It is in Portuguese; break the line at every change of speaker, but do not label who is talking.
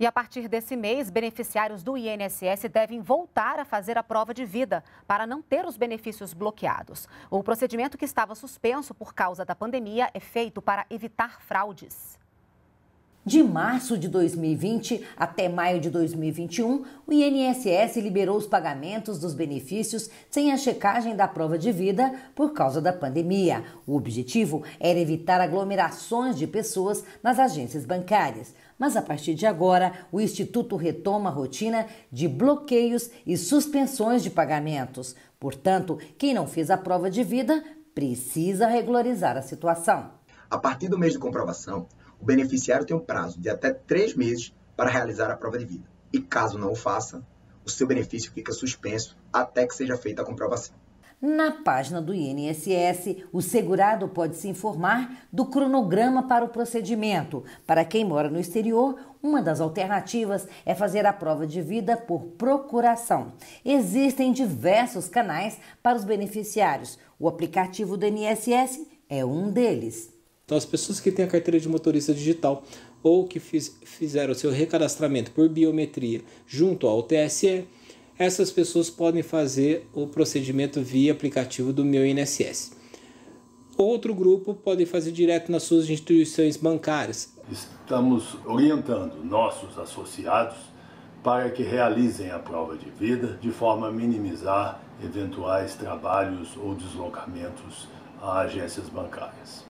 E a partir desse mês, beneficiários do INSS devem voltar a fazer a prova de vida para não ter os benefícios bloqueados. O procedimento que estava suspenso por causa da pandemia é feito para evitar fraudes.
De março de 2020 até maio de 2021, o INSS liberou os pagamentos dos benefícios sem a checagem da prova de vida por causa da pandemia. O objetivo era evitar aglomerações de pessoas nas agências bancárias. Mas a partir de agora, o Instituto retoma a rotina de bloqueios e suspensões de pagamentos. Portanto, quem não fez a prova de vida precisa regularizar a
situação. A partir do mês de comprovação, o beneficiário tem um prazo de até três meses para realizar a prova de vida. E caso não o faça, o seu benefício fica suspenso até que seja feita a comprovação.
Na página do INSS, o segurado pode se informar do cronograma para o procedimento. Para quem mora no exterior, uma das alternativas é fazer a prova de vida por procuração. Existem diversos canais para os beneficiários. O aplicativo do INSS é um
deles. Então, as pessoas que têm a carteira de motorista digital ou que fiz, fizeram seu recadastramento por biometria junto ao TSE, essas pessoas podem fazer o procedimento via aplicativo do Meu INSS. Outro grupo pode fazer direto nas suas instituições bancárias. Estamos orientando nossos
associados para que realizem a prova de vida de forma a minimizar
eventuais trabalhos ou deslocamentos a agências bancárias.